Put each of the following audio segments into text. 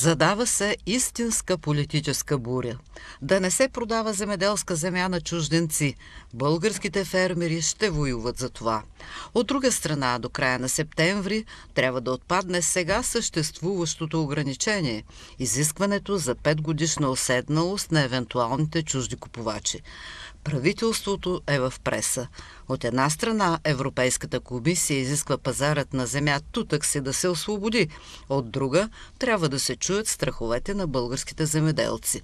Задава се истинска политическа буря. Да не се продава земеделска земя на чужденци. Българските фермери ще воюват за това. От друга страна, до края на септември трябва да отпадне сега съществуващото ограничение – изискването за 5 годишна оседналост на евентуалните чужди купувачи. Правителството е в преса. От една страна Европейската комисия изисква пазарът на земя тутък си да се освободи, от друга трябва да се чу чуят страховете на българските земеделци.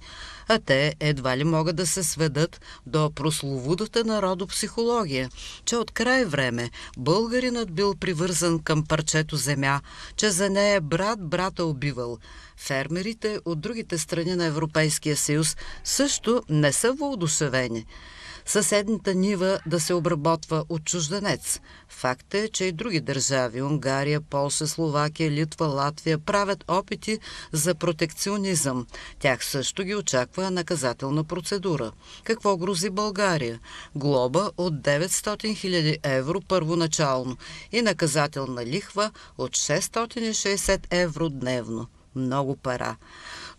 А те едва ли могат да се сведат до прословудата народопсихология, че от край време българинът бил привързан към парчето земя, че за нея брат брата убивал. Фермерите от другите страни на Европейския съюз също не са въодушевени съседната нива да се обработва от чужденец. Факт е, че и други държави – Унгария, Полша, Словакия, Литва, Латвия – правят опити за протекционизъм. Тях също ги очаква наказателна процедура. Какво грози България? Глоба от 900 000 евро първоначално и наказателна лихва от 660 евро дневно. Много пара.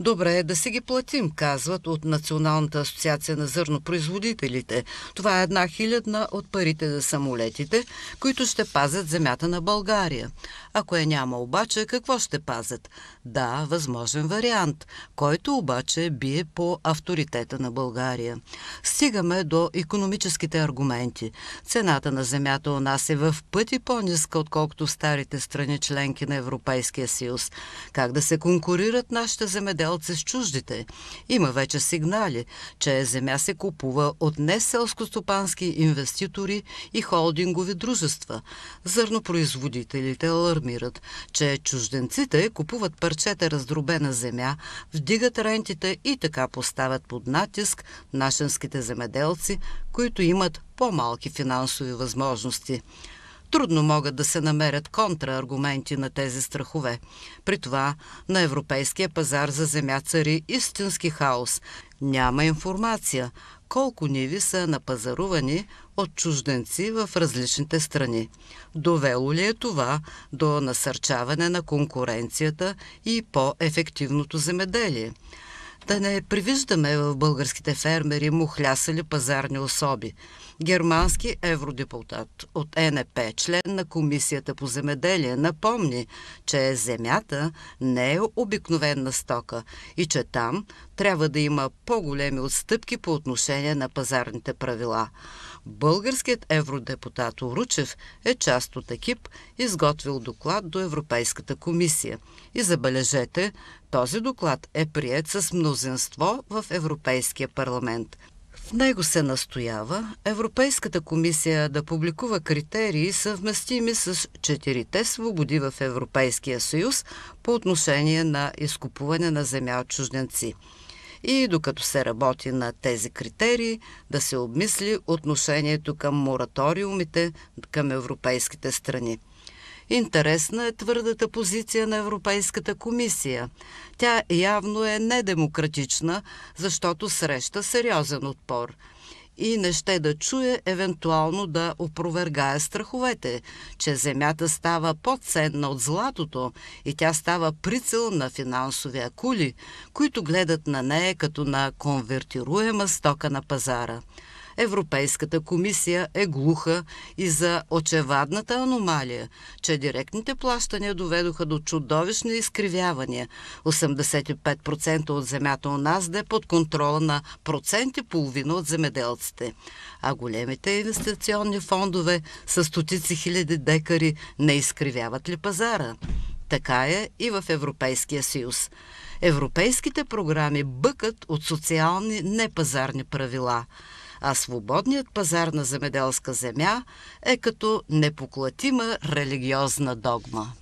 Добре е да си ги платим, казват от Националната асоциация на зърнопроизводителите. Това е една хилядна от парите за самолетите, които ще пазят земята на България. Ако е няма обаче, какво ще пазят? Да, възможен вариант, който обаче бие по авторитета на България. Стигаме до економическите аргументи. Цената на земята у нас е в пъти по-ниска, отколкото старите страни членки на Европейския съюз. Как да се конкурират нашите земеделци сделци с чуждите. Има вече сигнали, че земя се купува от неселскостопански инвеститори и холдингови дружества. Зърнопроизводителите алармират, че чужденците купуват парчета раздробена земя, вдигат рентите и така поставят под натиск нашенските земеделци, които имат по-малки финансови възможности – трудно могат да се намерят контрааргументи на тези страхове. При това на европейския пазар за земя цари истински хаос. Няма информация колко ниви са напазарувани от чужденци в различните страни. Довело ли е това до насърчаване на конкуренцията и по-ефективното земеделие? Да не привиждаме в българските фермери мухлясали пазарни особи – германски евродепутат от НП, член на Комисията по земеделие, напомни, че земята не е обикновена стока и че там трябва да има по-големи отстъпки по отношение на пазарните правила. Българският евродепутат Уручев е част от екип, изготвил доклад до Европейската комисия. И забележете, този доклад е прият с мнозинство в Европейския парламент – в него се настоява Европейската комисия да публикува критерии съвместими с четирите свободи в Европейския съюз по отношение на изкупуване на земя от чужденци. И докато се работи на тези критерии, да се обмисли отношението към мораториумите към европейските страни. Интересна е твърдата позиция на Европейската комисия. Тя явно е недемократична, защото среща сериозен отпор и не ще да чуе, евентуално да опровергае страховете, че земята става по-ценна от златото и тя става прицел на финансови акули, които гледат на нея като на конвертируема стока на пазара. Европейската комисия е глуха и за очевадната аномалия, че директните плащания доведоха до чудовищни изкривявания. 85% от земята у нас да е под контрола на проценти и половина от земеделците. А големите инвестиционни фондове с стотици хиляди декари не изкривяват ли пазара? Така е и в Европейския съюз. Европейските програми бъкат от социални непазарни правила а свободният пазар на земеделска земя е като непоклатима религиозна догма.